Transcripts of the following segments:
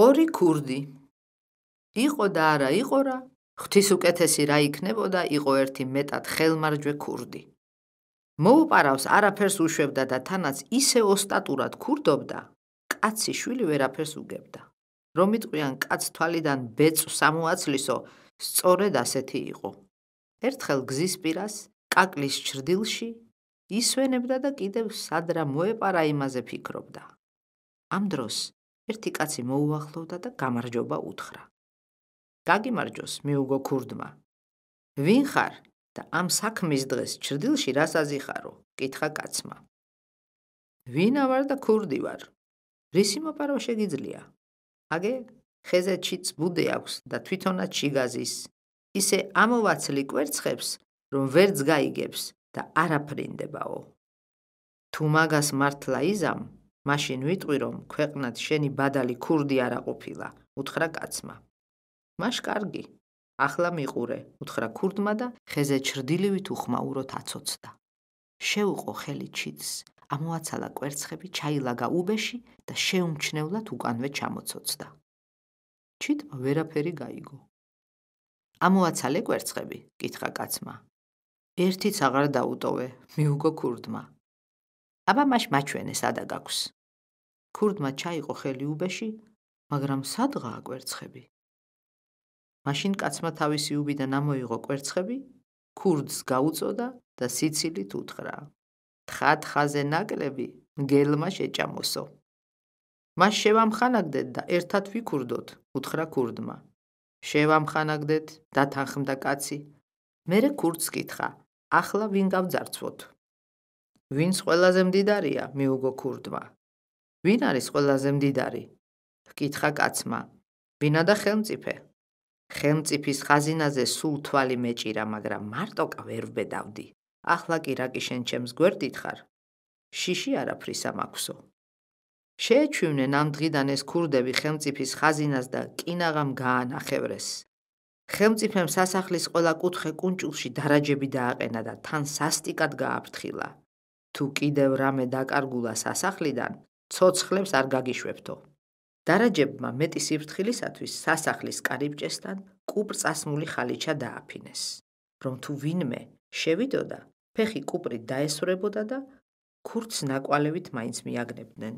ორი ქურდი იყო და არა იყო რა ღთის უკეთესი რა იქნებოდა იყო ერთი მეტად ხელმარჯვე ქურდი მოუპარავს არაფერს უშვებდა და თანაც ისე ოსტატურად ქურდობდა კაცი შვილი ვერაფერს უგებდა რომ იტყვიან კაც თვალიდან ბეწ სამოაცლისო სწორედ ასეთი იყო ერთხელ გზის პირას კაკლის ჭრდილში ისვენებდა და კიდევ სადრა მოეპარა იმაზე ფიქრობდა ამ დროს ერთი კაცი მოუახლოვდა და გამარჯობა უთხრა. გაგიმარჯოს, მეუგო ქურდმა. ვინ ხარ და ამ საქმის დღეს ჭრდილში რას აზიხარო? კითხა კაცმა. ვინა ვარ და ქურდი ვარ? რისი მოპარვა შეგიძლია? აგე, ხეზე ჩიც ბუდე აქვს და თვითონაც ჩიგაზის. ისე ამოვაცლი კვერცხებს, რომ ვერც გაიგებს და არაფრინდებაო. თუ მაგას მართლა იზამ, მაშინ ვიტყვი რომ ქვეყნად შენი ბადალი ქურდი არა ყოფილა უთხრა კაცმა მაშ კარგი ახლა მიყურე უთხრა ქურდმა და ხეზე ჩრდილივით უხმაუროთ აცოცდა შეუყო ხელი ჩიტს ამოაცალა კვერცხები ჩაილაგა უბეში და შეუმჩნევლად უკანვე ჩამოцоცდა ჩიტმა ვერაფერი გაიგო ამოაცალე კვერცხები კითხა კაცმა ერთიც აღარ დაუტოვე მიუგო ქურდმა აბა მაშ მაჩვენე სადა გაქვს ქურდმა ჩაიყო ხელი უბეში, მაგრამ სადღაა კვერცხები? მაშინ კაცმა თავისი უბიდან ამოიღო კვერცხები, ქურდს გაუწოდა და სიცილით უთხრა: "თხა თხაზე ნაკლები, მგელმა შეჭამოსო. მას შევამხანაგდეთ და ერთად ვიქურდოთ", უთხრა ქურდმა. "შევამხანაგდეთ", დათანხმდა კაცი. მერე ქურდს კითხა: "ახლა ვინ გავძარცვოთ?" "ვინც ყველაზე მდიდარია", მიუგო ქურდმა. ვინ არის ყველაზე მდიდარი? ვკითხა კაცმა. ვინა და ხელმწიფე? ხელმწიფის ხაზინაზე სულ თვალი მეჭირა, მაგრამ მარტო კვერვებედავდი. ახლა კი რა კი შენ ჩემს გვერდით ხარ? შიში არაფრისა მაქვსო. შეეჩვივნენ ამ დღიდან ეს ქურდები ხელმწიფის ხაზინას და კინაღამ გაანახევრეს. ხელმწიფემ სასახლის ყველა კუთხე კუნჭულში დარაჯები დააყენა და თან სასტიკად გააფრთხილა. თუ კიდევ რამე დაკარგულა სასახლიდან, ცოცხლებს არ გაგიშვებთო. დარაჯებმა მეტი სიფრთხილისათვის სასახლის კარიბჭესთან კუპრწასმული ხალიჩა დააფინეს, რომ თუ ვინმე შევიდოდა, ფეხი კუპრი დაესურებოდა და ქურც ნაკვალევით მაინც მიაგნებდნენ.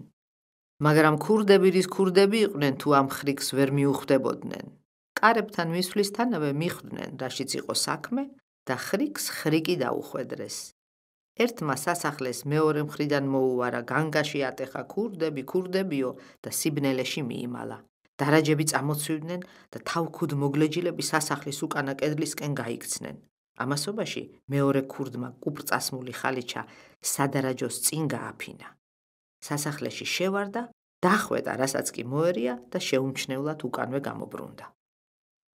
მაგრამ ქურდები რის ქურდები იყვნენ თუ ამ ხრიკს ვერ მიუხვდებოდნენ. კარებთან მისვლისთანავე მიხვდნენ, რაშიც იყო საქმე და ხრიკს ხრიკი დაუხვედრეს. ერთმა სასახლეს მეორე მხრიდან მოუვარა განგაში ატეხა ქურდები ქურდებიო და სიბნელეში მიიმალა დარაჯები წამოცვიდნენ და თავქუდ მოგლეჯილები სასახლის უკანა კედლისკენ გაიქცნენ ამასობაში მეორე ქურდმა კუპრწასმული ხალიჩა სადარაჯოს წინ გააფინა სასახლეში შევარდა დახვედა რასაც კი მოერია და შეუმჩნევლად უკანვე გამობრუნდა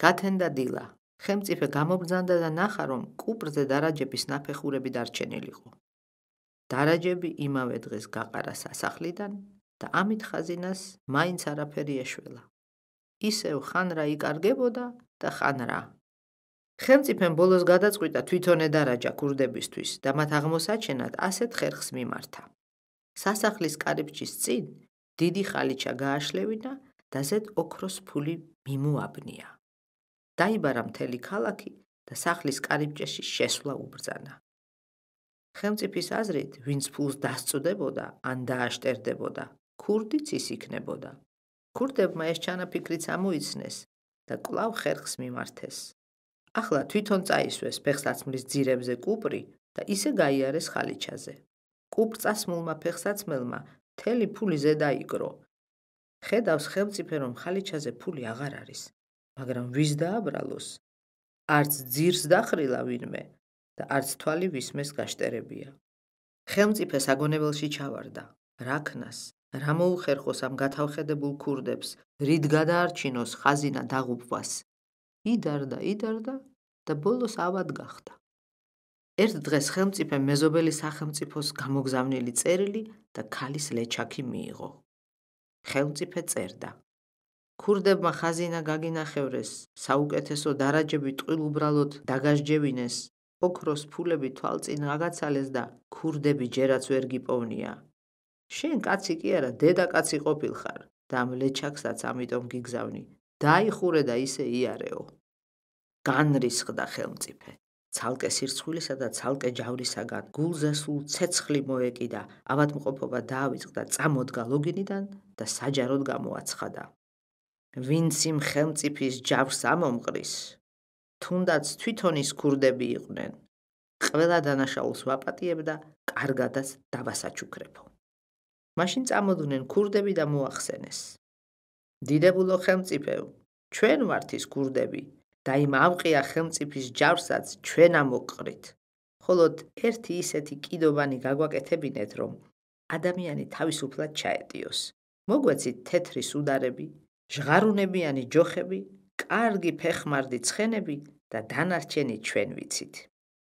გათენდა დილა ხემწიფე გამობრძანდა და ნახა, რომ კუპრზე დარაჯების ნაფეხურები დარჩენილიყო. დარაჯები იმავე დღეს გაყარა სასახლიდან და ამით ხაზინას მაინც არაფერი ეშველა. ისევ ხან რა იკარგებოდა და ხან რა. ხემწიფემ ბოლოს გადაწყვიტა თვითონ ედარაჯა ქურდებისთვის და მათ აღმოსაჩენად ასეთ ხერხს მიმართა. სასახლის კარიბჭის წინ დიდი ხალიჩა გააშლევინა და ზეთ ოქროს ფული მიმოაბნია. დაიბარა მთელი ქალაქი და სახლის კარიბჭეში შესვლა უბრძანა. ხელმწიფის აზრით, ვინც ფულს დასწუდებოდა, ან დააშტერდებოდა, ქურდიც ის იქნებოდა. ქურდებმა ეს ჩანაფიქრიც ამოიცნეს და კლავ ხერხს მიმართეს. ახლა თვითონ წაისვეს ფეხსაცმლის ძირებზე კუპრი და ისე გაიარეს ხალიჩაზე. კუპრწასმულმა ფეხსაცმელმა მთელი ფული ზედა იგრო. ხედავს ხელმწიფე რომ ხალიჩაზე ფული აღარ არის მაგრამ ვის დააბრალოს? არც ძირს დახრილა ვინმე და არც თვალი ვისმეს გაშტერებია. ხელმწიფეს აგონებელში ჩავარდა. რაკნას რა მოუხერხოს ამ გათავხედებულ ქურდებს, რით გადაარჩინოს ხაზინა დაღუპვას? იდარდა, იდარდა და ბოლოს ავად გახდა. ერთ დღეს ხელმწიფე მეზობელი სახელმწიფოს გამოგზავნილი წერილი და ქალის ლეჩაკი მიიღო. ხელმწიფე წერდა: ქურდებმა ხაზინა გაგინახევრეს, საუკეთესო დარაჯები ტყილ უბრალოდ დაგასჯევინეს, ოქროს ფულები თვალწინ გაგაცალეს და ქურდები ჯერაც ვერ გიპოვნია. შენ კაცი კი არა, დედაკაცი ყოფილხარ და მლეჩაკსაც ამიტომ გიგზავნი. დაიხურე და ისე იარეო. განრისხდა ხელმწიფე. ცალკე სირცხვილისა და ცალკე ჯავრისაგან გულზე სულ ცეცხლი მოეკიდა, ავადმყოფობა დაავიწყდა, წამოდგა ლოგინიდან და საჯაროდ გამოაცხადა. ვინც იმ ხელმწიფის ჯავს ამომყრის, თუნდაც თვითონის ქურდები იყვნენ, ყველა დანაშაულს ვაპატიებდა კარგადაც დავასაჩუქრებო. მაშინ წამოდნენ ქურდები და მოახსენეს. დიდებულო ხელმწიფეო, ჩვენ ვართ ის ქურდები და იმ ავყია ხელმწიფის ჯავსაც ჩვენ ამოყრით. холот ერთი ისეთი კიდობანი გაგვაკეთებინეთ რომ ადამიანი თავისუფლად ჩაედიოს მოგვეცით თეთრი სუდარები ჟღარუნებიანი ჯოხები, კარგი ფეხმარდი ცხენები და დანარჩენი ჩვენ ვიცით.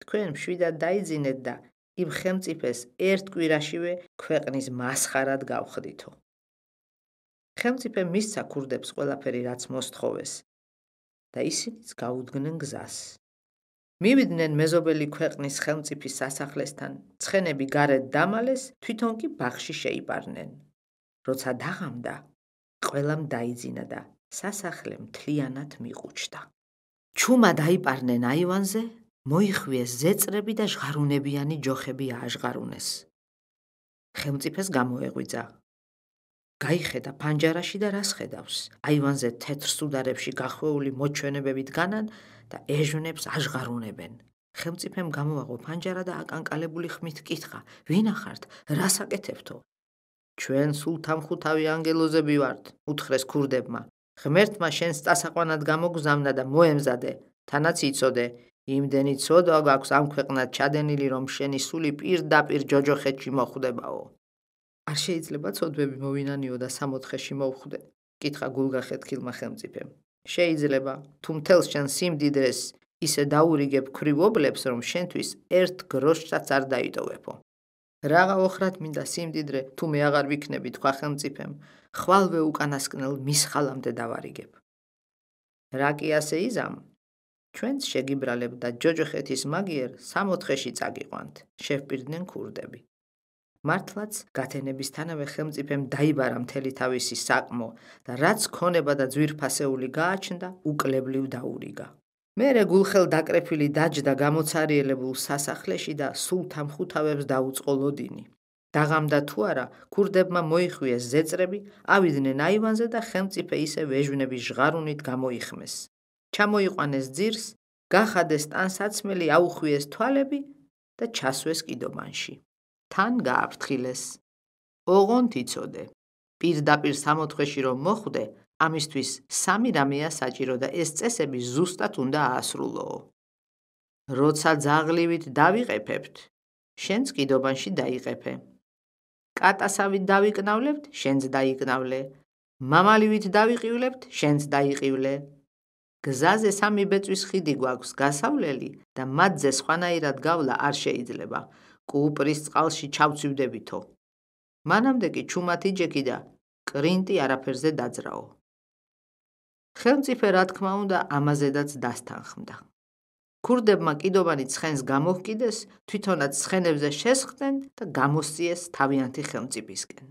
თქვენ მშვიდად დაიძინეთ და იმ ხელმწიფეს ერთ კვირაშივე ქვეყნის მასხარად გავხდითო. ხელმწიფე მისცა ქურდებს ყველაფერი რაც მოსთხოვეს და ისინიც გაუდგნენ გზას. მივიდნენ მეზობელი ქვეყნის ხელმწიფის სასახლესთან, ცხენები გარეთ დამალეს, თვითონ კი ბაღში შეიპარნენ. როცა დაღამდა, ყველამ დაიძინა და სასახლე მთლიანად მიყუჩდა. ჩუმა დაიპარნენ აივანზე, მოიხვიეს ზეწრები და ჟღარუნებიანი ჯოხები ააჟღარუნეს. ხელმწიფეს გამოეღვიძა. გაიხედა ფანჯარაში და რას ხედავს? აივანზე თეთრ სუდარებში გახვეული მოჩვენებები დგანან და ეჟვნებს აჟღარუნებენ. ხელმწიფემ გამოაღო ფანჯარა და აკანკალებული ხმით კითხა: "ვინ ახართ? რას აკეთებთო?" ჩვენ სულთამხუთავი ანგელოზები ვართ, უთხრეს ქურდებმა. ღმერთმა შენს წასაყვანად გამოგზავნა და მოემზადე, თანაც იწოდე, იმდენი ცოდვა გაქვს ამ ქვეყნად ჩადენილი, რომ შენი სული პირდაპირ ჯოჯოხეთში მოხვდებაო. არ შეიძლება ცოდვები მოვინანიო და 64-ში მოხვდე, კითხა გულგახეთქილმა ხელმწიფემ. შეიძლება, თუ მთელს შენ სიმდიდრეს ისე დაურიგებ ქრივობლებს, რომ შენთვის ერთ გროშსაც არ დაიტოვებო. რაღა ოხრად მინდა სიმდიდრე თუ მე აღარ ვიქნები თქვა ხელმწიფემ ხვალვე უკანასკნელ მის ხალამდე დავარიგებ რა კი ასე იზამ ჩვენს შეგიბრალებ და ჯოჯოხეთის მაგიერ 64-ში წაგიყვანთ შეფპირდნენ ქურდები მართლაც გათენებისთანავე ხელმწიფემ დაიბარა მთელი თავისი საკმო და რაც ქონება და ძვირფასეული გააჩნდა უკლებლივ დაურიგა მერე გულხელ დაკრეფილი დაჯდა გამოცარიელებულ სასახლეში და სულთან ხუთავებს დაუწყო ლოდინი. დაღამდა თუ არა, ქურდებმა მოიხვიეს ზეწრები, ავიდნენ აივანზე და ხელმწიფე ისე ვეჟვნების ჟღარუნით გამოიხმეს. ჩამოიყვანეს ძირს, გახადეს ტანსაცმელი, აუხვიეს თვალები და ჩასვეს კიდობანში. თან გააფრთხილეს. ოღონდ იცოდე, პირდაპირ სამოთხეში რომ მოხვდე, ამისთვის სამი რამეა საჭირო და ეს წესები ზუსტად უნდა აასრულოო. როცა ძაღლივით დავიყეფებთ, შენც კიდობანში დაიყეფე. კატასავით დავიკნავლებთ, შენც დაიკნავლე. მამალივით დავიყივლებთ, შენც დაიყივლე. გზაზე სამი ბეწვის ხიდი გვაქვს გასავლელი და მათზე სხვანაირად გავლა არ შეიძლება. კუპრის წყალში ჩავცივდებითო. მანამდე კი ჩუმათი ჯეკი და კრინტი არაფერზე დაძრაო. ხელმწიფე რა თქმა უნდა ამაზედაც დასთანხმდა. ქურდებმა კიდობანი ცხენს გამოჰკიდეს, თვითონაც ცხენებზე შესხდნენ და გამოსციეს თავიანთი ხელმწიფისკენ.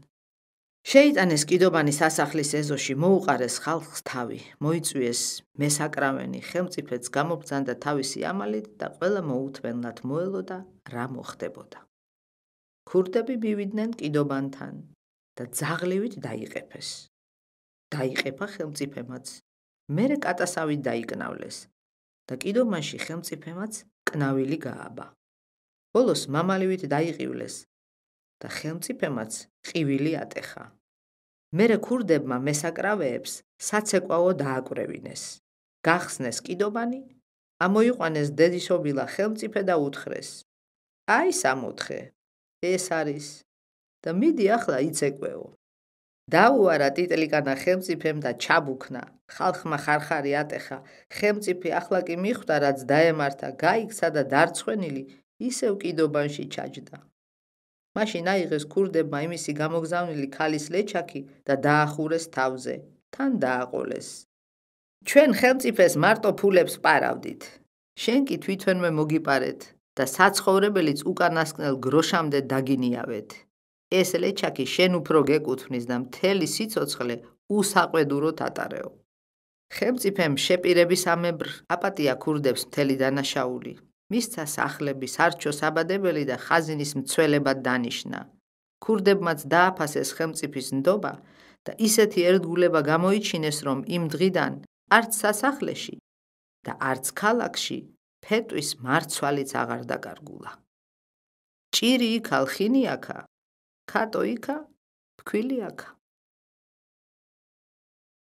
შეიტანეს კიდობანი სასახლის ეზოში მოუყარეს ხალხს თავი, მოიწვიეს მესაკრავენი ხელმწიფეც გამობძანდა თავისი ამალით და ყველა მოუთმენლად მოელოდა რა მოხდებოდა. ქურდები მივიდნენ კიდობანთან და ძაღლივით დაიყეფეს. დაიყეფა ხელმწიფემაც მერე კატასავი დაიკნავლეს და კიდო მასში ხელმწიფემაც კნავილი გააბა. ბოლოს მამალივით დაიყივლეს და ხელმწიფემაც ყივილი ატეხა. მერე ქურდებმა მესაკრავეებს საცეკვაო დააკვრევინეს. გახსნეს კიდობანი, ამოიყვანეს დედისობილა ხელმწიფე და უთხრეს: "აი სამოთხე, ეს არის და მიდი ახლა იცეკვეო." დაუარა ტიტლი განა ხელმწიფემ და ჩაბუქნა ხალხმა ხარხარი ატეხა ხელმწიფე ახლა კი მიხვდა რაც დაემართა გაიქცა და დარცხვენილი ისევ კიდობანში ჩაჯდა მაშინ აიღეს ქურდებმა იმისი გამოგზავნილი ქალის ლეჩაკი და დაახურეს თავზე თან დააყოლეს ჩვენ ხელმწიფეს მარტო ფულებს პარავდით შენ კი თვითონვე მოგიპარეთ და საცხოვრებელიც უკანასკნელ გროშამდე დაგინიავეთ ეს ლეჩაკი შენ უფრო გეკუთვნის და მთელი სიცოცხლე უსაყვედუროდ ატარეო. ხელმწიფემ შეპირებისამებრ აპატია ქურდებს მთელი დანაშაული. მისცა სახლები, სარჩო საბადებელი და ხაზინის მცველებად დანიშნა. ქურდებმაც დააფასეს ხელმწიფის ნდობა და ისეთი ერთგულება გამოიჩინეს, რომ იმ დღიდან არც სასახლეში და არც ქალაქში ფეტვის მარცვალიც აღარ დაკარგულა. ჭირი ხალხინიაკა ხატო იქა, ფქვილი აქა.